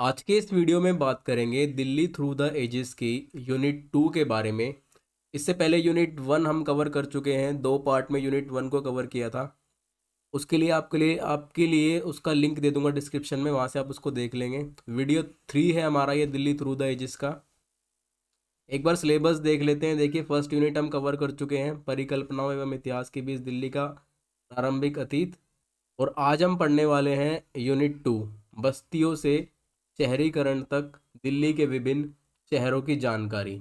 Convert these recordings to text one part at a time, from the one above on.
आज के इस वीडियो में बात करेंगे दिल्ली थ्रू द एजेस की यूनिट टू के बारे में इससे पहले यूनिट वन हम कवर कर चुके हैं दो पार्ट में यूनिट वन को कवर किया था उसके लिए आपके लिए आपके लिए उसका लिंक दे दूंगा डिस्क्रिप्शन में वहाँ से आप उसको देख लेंगे वीडियो थ्री है हमारा ये दिल्ली थ्रू द एजिस का एक बार सिलेबस देख लेते हैं देखिए फर्स्ट यूनिट हम कवर कर चुके हैं परिकल्पनाओं एवं इतिहास के बीच दिल्ली का प्रारंभिक अतीत और आज हम पढ़ने वाले हैं यूनिट टू बस्तियों से शहरीकरण तक दिल्ली के विभिन्न शहरों की जानकारी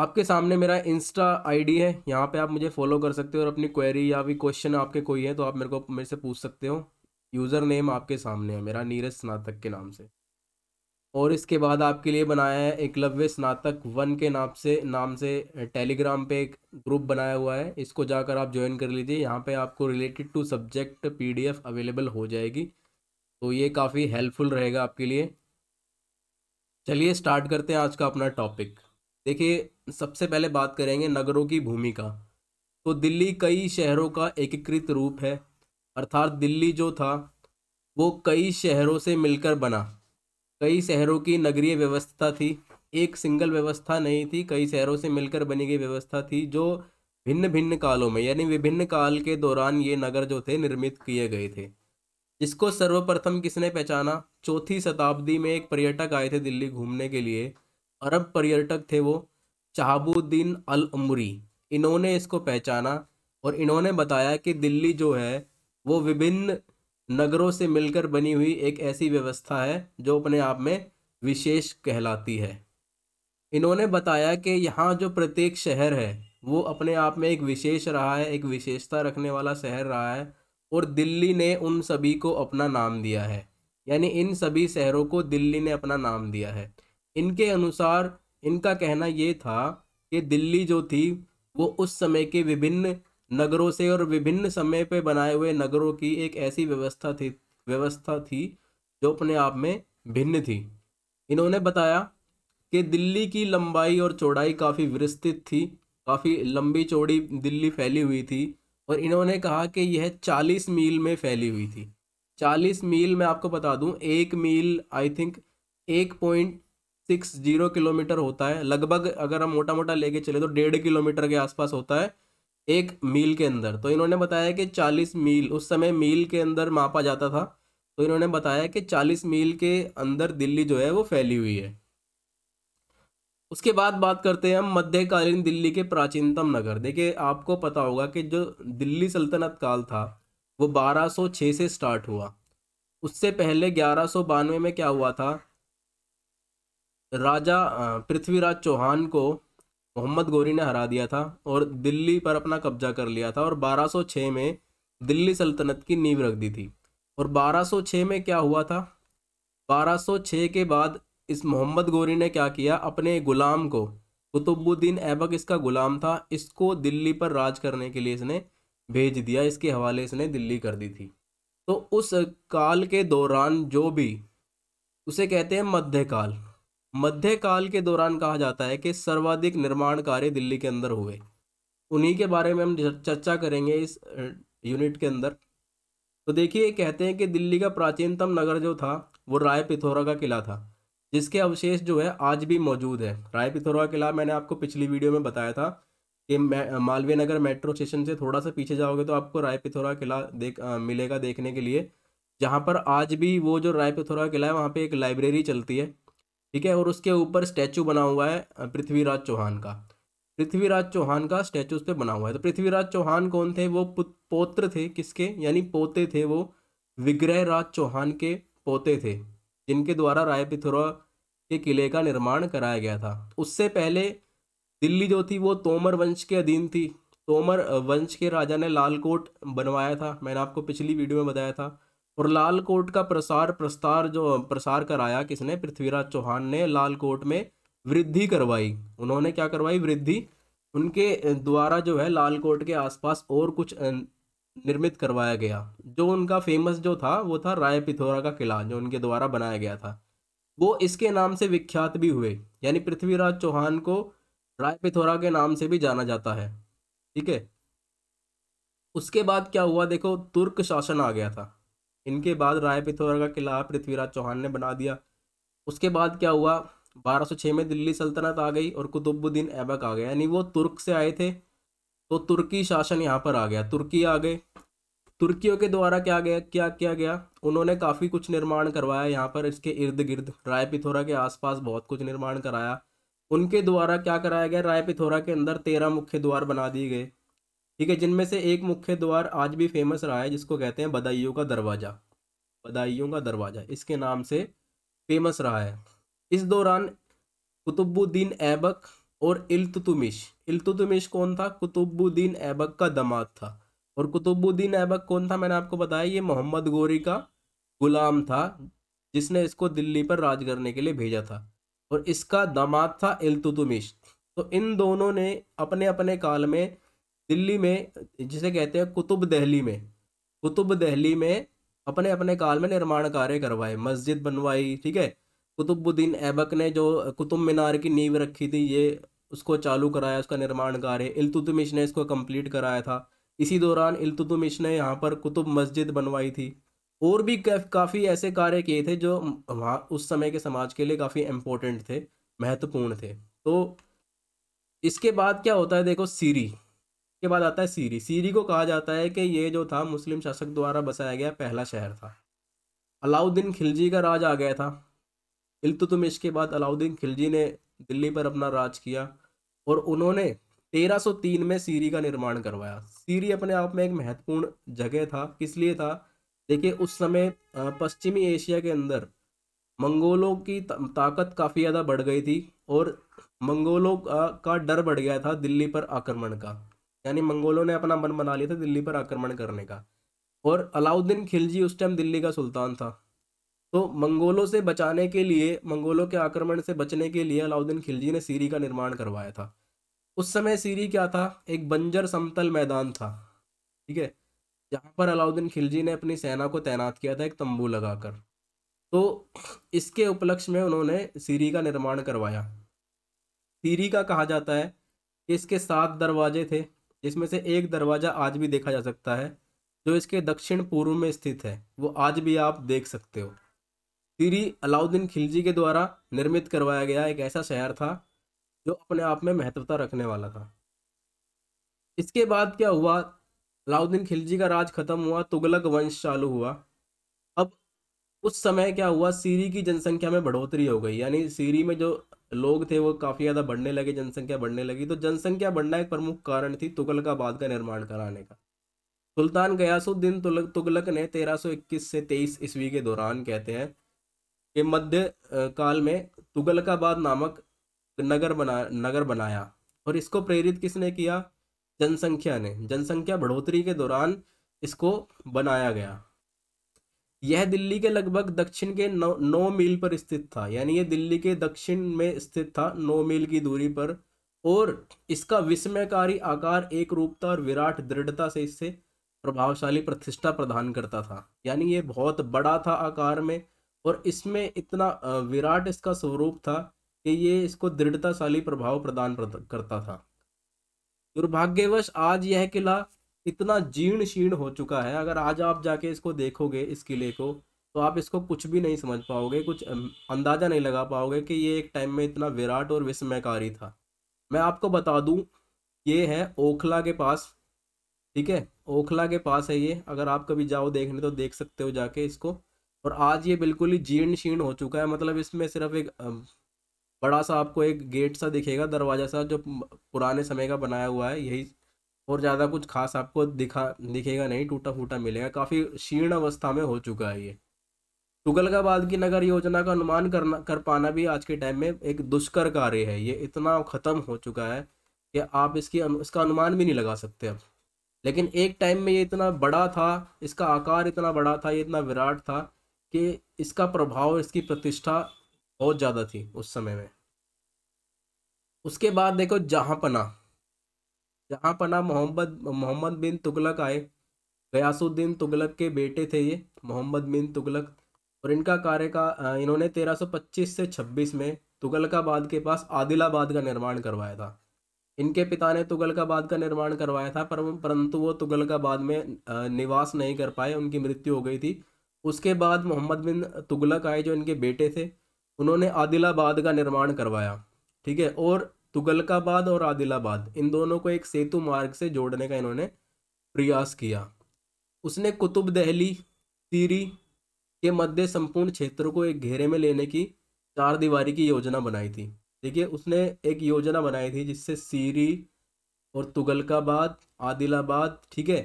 आपके सामने मेरा इंस्टा आईडी है यहाँ पे आप मुझे फॉलो कर सकते हो और अपनी क्वेरी या भी क्वेश्चन आपके कोई है तो आप मेरे को मेरे से पूछ सकते हो यूज़र नेम आपके सामने है मेरा नीरज स्नातक के नाम से और इसके बाद आपके लिए बनाया है एकलव्य स्नातक वन के नाम से नाम से टेलीग्राम पे एक ग्रुप बनाया हुआ है इसको जाकर आप ज्वाइन कर लीजिए यहाँ पे आपको related to subject PDF available हो जाएगी तो ये काफ़ी हेल्पफुल रहेगा आपके लिए चलिए स्टार्ट करते हैं आज का अपना टॉपिक देखिए सबसे पहले बात करेंगे नगरों की भूमिका तो दिल्ली कई शहरों का एकीकृत रूप है अर्थात दिल्ली जो था वो कई शहरों से मिलकर बना कई शहरों की नगरीय व्यवस्था थी एक सिंगल व्यवस्था नहीं थी कई शहरों से मिलकर बनी गई व्यवस्था थी जो भिन्न भिन्न कालों में यानी विभिन्न काल के दौरान ये नगर जो थे निर्मित किए गए थे इसको सर्वप्रथम किसने पहचाना चौथी शताब्दी में एक पर्यटक आए थे दिल्ली घूमने के लिए अरब पर्यटक थे वो चहाबुद्दीन अल अमरी इन्होंने इसको पहचाना और इन्होंने बताया कि दिल्ली जो है वो विभिन्न नगरों से मिलकर बनी हुई एक ऐसी व्यवस्था है जो अपने आप में विशेष कहलाती है इन्होंने बताया कि यहाँ जो प्रत्येक शहर है वो अपने आप में एक विशेष रहा है एक विशेषता रखने वाला शहर रहा है और दिल्ली ने उन सभी को अपना नाम दिया है यानी इन सभी शहरों को दिल्ली ने अपना नाम दिया है इनके अनुसार इनका कहना ये था कि दिल्ली जो थी वो उस समय के विभिन्न नगरों से और विभिन्न समय पे बनाए हुए नगरों की एक ऐसी व्यवस्था थी व्यवस्था थी जो अपने आप में भिन्न थी इन्होंने बताया कि दिल्ली की लंबाई और चौड़ाई काफ़ी विस्तृत थी काफ़ी लंबी चौड़ी दिल्ली फैली हुई थी और इन्होंने कहा कि यह चालीस मील में फैली हुई थी चालीस मील मैं आपको बता दूं एक मील आई थिंक एक पॉइंट सिक्स जीरो किलोमीटर होता है लगभग अगर हम मोटा मोटा लेके चले तो डेढ़ किलोमीटर के आसपास होता है एक मील के अंदर तो इन्होंने बताया कि चालीस मील उस समय मील के अंदर मापा जाता था तो इन्होंने बताया कि चालीस मील के अंदर दिल्ली जो है वो फैली हुई है उसके बाद बात करते हैं हम मध्यकालीन दिल्ली के प्राचीनतम नगर देखिए आपको पता होगा कि जो दिल्ली सल्तनत काल था वो 1206 से स्टार्ट हुआ उससे पहले ग्यारह में क्या हुआ था राजा पृथ्वीराज चौहान को मोहम्मद गोरी ने हरा दिया था और दिल्ली पर अपना कब्जा कर लिया था और 1206 में दिल्ली सल्तनत की नींव रख दी थी और 1206 में क्या हुआ था 1206 के बाद इस मोहम्मद गोरी ने क्या किया अपने गुलाम को कुतुबुद्दीन ऐबक इसका गुलाम था इसको दिल्ली पर राज करने के लिए इसने भेज दिया इसके हवाले इसने दिल्ली कर दी थी तो उस काल के दौरान जो भी उसे कहते हैं मध्यकाल मध्यकाल के दौरान कहा जाता है कि सर्वाधिक निर्माण कार्य दिल्ली के अंदर हुए उन्हीं के बारे में हम चर्चा करेंगे इस यूनिट के अंदर तो देखिए कहते हैं कि दिल्ली का प्राचीनतम नगर जो था वो राय पिथौरा का किला था जिसके अवशेष जो है आज भी मौजूद है राय पिथौरा किला मैंने आपको पिछली वीडियो में बताया था कि मालवीय नगर मेट्रो स्टेशन से थोड़ा सा पीछे जाओगे तो आपको राय पिथौरा किला देख आ, मिलेगा देखने के लिए जहाँ पर आज भी वो जो राय पिथौरा किला है वहाँ पर एक लाइब्रेरी चलती है ठीक है और उसके ऊपर स्टैचू बना हुआ है पृथ्वीराज चौहान का पृथ्वीराज चौहान का स्टैचू उस पर बना हुआ है तो पृथ्वीराज चौहान कौन थे वो पोत्र थे किसके यानी पोते थे वो विग्रह राज चौहान के पोते थे जिनके द्वारा राय पिथौरा के किले का निर्माण कराया गया था उससे पहले दिल्ली जो थी वो तोमर वंश के अधीन थी तोमर वंश के राजा ने लाल कोट बनवाया था मैंने आपको पिछली वीडियो में बताया था और लाल कोट का प्रसार प्रस्तार जो प्रसार कराया किसने पृथ्वीराज चौहान ने लाल कोट में वृद्धि करवाई उन्होंने क्या करवाई वृद्धि उनके द्वारा जो है लाल कोट के आसपास और कुछ निर्मित करवाया गया जो उनका फेमस जो था वो था राय पिथौरा का किला जो उनके द्वारा बनाया गया था वो इसके नाम से विख्यात भी हुए यानी पृथ्वीराज चौहान को राय पिथौरा के नाम से भी जाना जाता है ठीक है उसके बाद क्या हुआ देखो तुर्क शासन आ गया था इनके बाद राय पिथौरा का किला पृथ्वीराज चौहान ने बना दिया उसके बाद क्या हुआ 1206 में दिल्ली सल्तनत आ गई और कुतुबुद्दीन ऐबक आ गया यानी वो तुर्क से आए थे तो तुर्की शासन यहाँ पर आ गया तुर्की आ गए तुर्कियों के द्वारा क्या गया क्या किया गया उन्होंने काफ़ी कुछ निर्माण करवाया यहाँ पर इसके इर्द गिर्द राय पिथोरा के आसपास बहुत कुछ निर्माण कराया उनके द्वारा क्या कराया गया राय पिथौरा के अंदर तेरह मुख्य द्वार बना दिए गए ठीक है जिनमें से एक मुख्य द्वार आज भी फेमस रहा है जिसको कहते हैं बदाइयों का दरवाज़ा बदाइयों का दरवाज़ा इसके नाम से फेमस रहा है इस दौरान कुतुबुद्दीन ऐबक और इल्तुतुमिश इल्तुतुमिश कौन था कुतुबुद्दीन ऐबक का दमाद था और कुतुबुद्दीन ऐबक कौन था मैंने आपको बताया ये मोहम्मद गोरी का गुलाम था जिसने इसको दिल्ली पर राज करने के लिए भेजा था और इसका दामाद था इल्तुतमिश तो इन दोनों ने अपने अपने काल में दिल्ली में जिसे कहते हैं कुतुब दहली में कुतुब दहली में अपने अपने काल में निर्माण कार्य करवाए मस्जिद बनवाई ठीक है कुतुबुद्दीन ऐबक ने जो कुतुब मीनार की नींव रखी थी ये उसको चालू कराया उसका निर्माण कार्य इल्तुतमिश ने इसको कंप्लीट कराया था इसी दौरान इलतुतमिश ने यहाँ पर कुतुब मस्जिद बनवाई थी और भी काफ़ी ऐसे कार्य किए थे जो वहाँ उस समय के समाज के लिए काफ़ी इम्पोर्टेंट थे महत्वपूर्ण थे तो इसके बाद क्या होता है देखो सीरी के बाद आता है सीरी सीरी को कहा जाता है कि ये जो था मुस्लिम शासक द्वारा बसाया गया पहला शहर था अलाउद्दीन खिलजी का राज आ गया था इलतुतमिश के बाद अलाउद्दीन खिलजी ने दिल्ली पर अपना राज किया और उन्होंने 1303 में सीरी का निर्माण करवाया सीरी अपने आप में एक महत्वपूर्ण जगह था किस लिए था देखिए उस समय पश्चिमी एशिया के अंदर मंगोलों की ताकत काफ़ी ज़्यादा बढ़ गई थी और मंगोलों का डर बढ़ गया था दिल्ली पर आक्रमण का यानी मंगोलों ने अपना मन बना लिया था दिल्ली पर आक्रमण करने का और अलाउद्दीन खिलजी उस टाइम दिल्ली का सुल्तान था तो मंगोलों से बचाने के लिए मंगोलों के आक्रमण से बचने के लिए अलाउद्दीन खिलजी ने सीरी का निर्माण करवाया था उस समय सीरी क्या था एक बंजर समतल मैदान था ठीक है जहाँ पर अलाउद्दीन खिलजी ने अपनी सेना को तैनात किया था एक तंबू लगाकर तो इसके उपलक्ष्य में उन्होंने सीरी का निर्माण करवाया सीरी का कहा जाता है कि इसके सात दरवाजे थे जिसमें से एक दरवाज़ा आज भी देखा जा सकता है जो इसके दक्षिण पूर्व में स्थित है वो आज भी आप देख सकते हो सीरी अलाउद्दीन खिलजी के द्वारा निर्मित करवाया गया एक ऐसा शहर था जो अपने आप में महत्वता रखने वाला था इसके बाद क्या हुआ अलाउद्दीन खिलजी का राज खत्म हुआ तुगलक वंश चालू हुआ अब उस समय क्या हुआ सीरी की जनसंख्या में बढ़ोतरी हो गई यानी सीरी में जो लोग थे वो काफ़ी ज़्यादा बढ़ने लगे जनसंख्या बढ़ने लगी तो जनसंख्या बढ़ना एक प्रमुख कारण थी तुगलकाबाद का निर्माण कराने का सुल्तान गयासुद्दीन तुगलक ने 1321 से 23 ईस्वी के दौरान कहते हैं कि मध्य काल में तुगलकाबाद नामक नगर बना नगर बनाया और इसको प्रेरित किसने किया जनसंख्या ने जनसंख्या बढ़ोतरी के दौरान इसको बनाया गया यह दिल्ली के लगभग दक्षिण के नौ नौ मील पर स्थित था यानी यह दिल्ली के दक्षिण में स्थित था नौ मील की दूरी पर और इसका विस्मयकारी आकार एक रूपता और विराट दृढ़ता से इससे प्रभावशाली प्रतिष्ठा प्रदान करता था यानी ये बहुत बड़ा था आकार में और इसमें इतना विराट इसका स्वरूप था कि ये इसको दृढ़ताशाली प्रभाव प्रदान करता था दुर्भाग्यवश आज यह किला इतना जीर्ण शीर्ण हो चुका है अगर आज आप जाके इसको देखोगे इस किले को तो आप इसको कुछ भी नहीं समझ पाओगे कुछ अंदाज़ा नहीं लगा पाओगे कि ये एक टाइम में इतना विराट और विस्मयकारी था मैं आपको बता दूं ये है ओखला के पास ठीक है ओखला के पास है ये अगर आप कभी जाओ देखने तो देख सकते हो जाके इसको और आज ये बिल्कुल ही जीर्ण शीर्ण हो चुका है मतलब इसमें सिर्फ एक बड़ा सा आपको एक गेट सा दिखेगा दरवाज़ा सा जो पुराने समय का बनाया हुआ है यही और ज़्यादा कुछ खास आपको दिखा दिखेगा नहीं टूटा फूटा मिलेगा काफ़ी क्षीर्ण अवस्था में हो चुका है ये तुगलकाबाद की नगर योजना का अनुमान करना कर पाना भी आज के टाइम में एक दुष्कर कार्य है ये इतना ख़त्म हो चुका है कि आप इसकी इसका अनुमान भी नहीं लगा सकते अब लेकिन एक टाइम में ये इतना बड़ा था इसका आकार इतना बड़ा था ये इतना विराट था कि इसका प्रभाव इसकी प्रतिष्ठा बहुत ज़्यादा थी उस समय में उसके बाद देखो जहाँ पना जहाँ पना मोहम्मद मोहम्मद बिन तुगलक आए गयासुद्दीन तुगलक के बेटे थे ये मोहम्मद बिन तुगलक और इनका कार्य का इन्होंने 1325 से 26 में तुगलकाबाद के पास आदिलाबाद का निर्माण करवाया था इनके पिता ने तुगलकाबाद का निर्माण करवाया था पर परंतु वो तुगलकाबाद में निवास नहीं कर पाए उनकी मृत्यु हो गई थी उसके बाद मोहम्मद बिन तुगलक आए जो इनके बेटे थे उन्होंने आदिलाबाद का निर्माण करवाया ठीक है और तुगलकाबाद और आदिलाबाद इन दोनों को एक सेतु मार्ग से जोड़ने का इन्होंने प्रयास किया उसने कुतुब दहली सीरी के मध्य संपूर्ण क्षेत्र को एक घेरे में लेने की चार दीवारी की योजना बनाई थी ठीक है उसने एक योजना बनाई थी जिससे सीरी और तुगलकाबाद आदिलाबाद ठीक है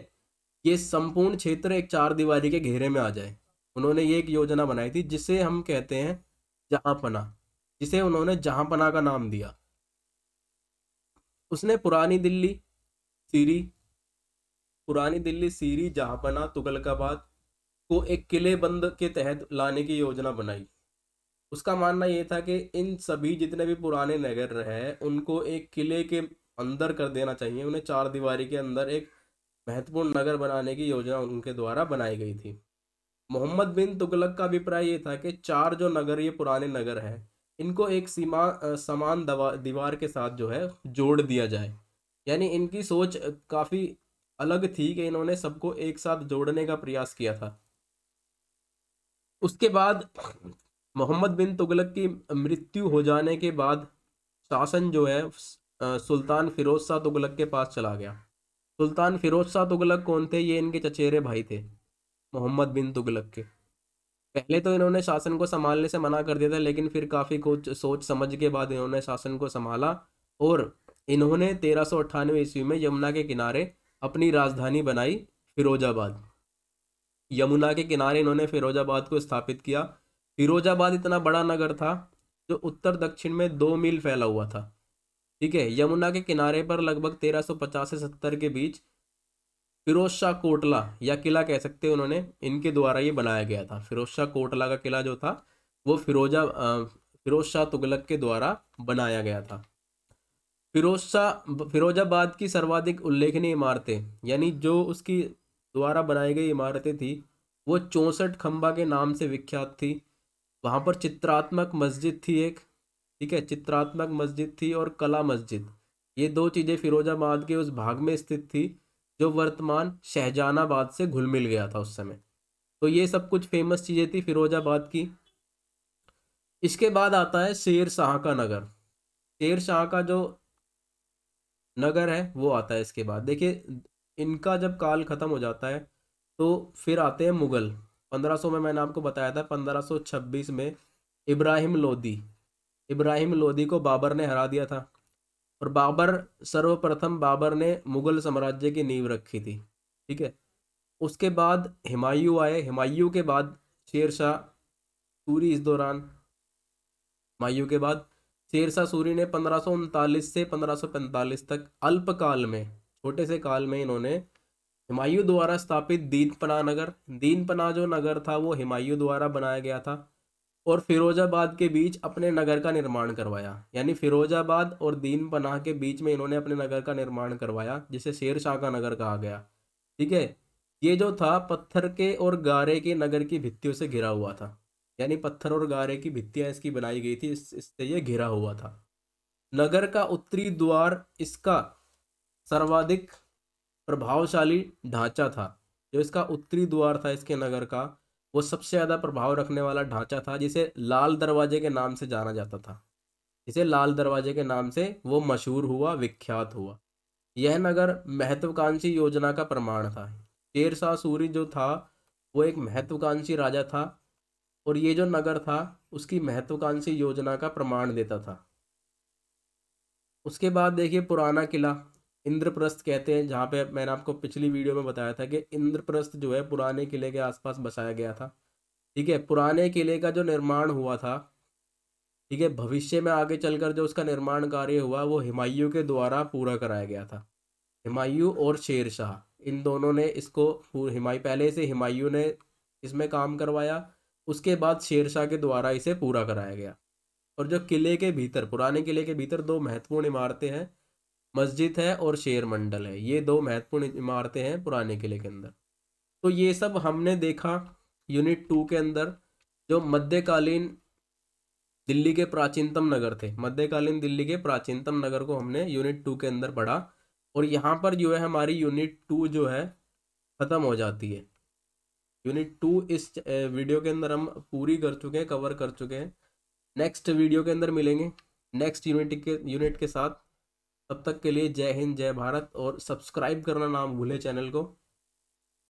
ये संपूर्ण क्षेत्र एक चार दीवारी के घेरे में आ जाए उन्होंने ये एक योजना बनाई थी जिसे हम कहते हैं जहाँ जिसे उन्होंने जहाँ का नाम दिया उसने पुरानी दिल्ली सीरी पुरानी दिल्ली सीरी जहाँपना तुगलकाबाद को एक किले बंद के तहत लाने की योजना बनाई उसका मानना यह था कि इन सभी जितने भी पुराने नगर हैं उनको एक किले के अंदर कर देना चाहिए उन्हें चार दीवारी के अंदर एक महत्वपूर्ण नगर बनाने की योजना उनके द्वारा बनाई गई थी मोहम्मद बिन तुगलक का अभिप्राय ये था कि चार जो नगर ये पुराने नगर हैं इनको एक सीमा समान दीवार के साथ जो है जोड़ दिया जाए यानी इनकी सोच काफ़ी अलग थी कि इन्होंने सबको एक साथ जोड़ने का प्रयास किया था उसके बाद मोहम्मद बिन तुगलक की मृत्यु हो जाने के बाद शासन जो है सुल्तान फिरोज शाह तुगलक के पास चला गया सुल्तान फिरोज शाह तुगलक कौन थे ये इनके चचेरे भाई थे मोहम्मद बिन तुगलक के पहले तो इन्होंने शासन को संभालने से मना कर दिया था लेकिन फिर काफ़ी कुछ सोच समझ के बाद इन्होंने शासन को संभाला और इन्होंने तेरह ईस्वी में यमुना के किनारे अपनी राजधानी बनाई फिरोजाबाद यमुना के किनारे इन्होंने फिरोजाबाद को स्थापित किया फिरोजाबाद इतना बड़ा नगर था जो उत्तर दक्षिण में दो मील फैला हुआ था ठीक है यमुना के किनारे पर लगभग 1350 से 70 के बीच फिरोज शाह कोटला या किला कह सकते हैं उन्होंने इनके द्वारा ये बनाया गया था फिरोज शाह कोटला का किला जो था वो फिरोजा फिरोज शाह तुगलक के द्वारा बनाया गया था फिरोज शाह फिरोजाबाद की सर्वाधिक उल्लेखनीय इमारतें यानी जो उसकी द्वारा बनाई गई इमारतें थी वो चौंसठ खम्बा के नाम से विख्यात थी वहाँ पर चित्रात्मक मस्जिद थी एक ठीक है चित्रात्मक मस्जिद थी और कला मस्जिद ये दो चीज़ें फिरोजाबाद के उस भाग में स्थित थी जो वर्तमान शहजानाबाद से घुल मिल गया था उस समय तो ये सब कुछ फेमस चीज़ें थी फिरोजाबाद की इसके बाद आता है शेर शाह का नगर शेर शाह का जो नगर है वो आता है इसके बाद देखिए इनका जब काल ख़त्म हो जाता है तो फिर आते हैं मुग़ल 1500 में मैंने आपको बताया था 1526 में इब्राहिम लोदी इब्राहिम लोदी को बाबर ने हरा दिया था और बाबर सर्वप्रथम बाबर ने मुगल साम्राज्य की नींव रखी थी ठीक है उसके बाद हिमायू आए हिमायू के बाद शेर शाह सूरी इस दौरान हिमायू के बाद शेर शाह सूरी ने पंद्रह से पंद्रह तक अल्पकाल में छोटे से काल में इन्होंने हिमायू द्वारा स्थापित दीनपना नगर दीनपना जो नगर था वो हिमायू द्वारा बनाया गया था और फिरोजाबाद के बीच अपने नगर का निर्माण करवाया यानी फिरोजाबाद और दीन पनाह के बीच में इन्होंने अपने नगर का निर्माण करवाया जिसे शेर शाह का नगर कहा गया ठीक है ये जो था पत्थर के और गारे के नगर की भित्तियों से घिरा हुआ था यानी पत्थर और गारे की भित्तियाँ इसकी बनाई गई थी इससे इस ये घिरा हुआ था नगर का उत्तरी द्वार इसका सर्वाधिक प्रभावशाली ढांचा था जो इसका उत्तरी द्वार था इसके नगर का वो सबसे ज़्यादा प्रभाव रखने वाला ढांचा था जिसे लाल दरवाजे के नाम से जाना जाता था इसे लाल दरवाजे के नाम से वो मशहूर हुआ विख्यात हुआ यह नगर महत्वाकांक्षी योजना का प्रमाण था शेरशाह सूरी जो था वो एक महत्वाकांक्षी राजा था और ये जो नगर था उसकी महत्वाकांक्षी योजना का प्रमाण देता था उसके बाद देखिए पुराना किला इंद्रप्रस्थ कहते हैं जहाँ पे मैंने आपको पिछली वीडियो में बताया था कि इंद्रप्रस्थ जो है पुराने किले के आसपास बसाया गया था ठीक है पुराने किले का जो निर्माण हुआ था ठीक है भविष्य में आगे चलकर जो उसका निर्माण कार्य हुआ वो हिमायू के द्वारा पूरा कराया गया था हिमायूं और शेर शाह इन दोनों ने इसको हिमाय पहले से हिमायू ने इसमें काम करवाया उसके बाद शेर शाह के द्वारा इसे पूरा कराया गया और जो किले के भीतर पुराने किले के भीतर दो महत्वपूर्ण इमारतें हैं मस्जिद है और शेर मंडल है ये दो महत्वपूर्ण इमारतें हैं पुराने किले के अंदर तो ये सब हमने देखा यूनिट टू के अंदर जो मध्यकालीन दिल्ली के प्राचीनतम नगर थे मध्यकालीन दिल्ली के प्राचीनतम नगर को हमने यूनिट टू के अंदर पढ़ा और यहाँ पर जो है हमारी यूनिट टू जो है ख़त्म हो जाती है यूनिट टू इस वीडियो के अंदर हम पूरी कर चुके हैं कवर कर चुके हैं नेक्स्ट वीडियो के अंदर मिलेंगे नेक्स्ट यूनिट के यूनिट के साथ तब तक के लिए जय हिंद जय भारत और सब्सक्राइब करना ना भूले चैनल को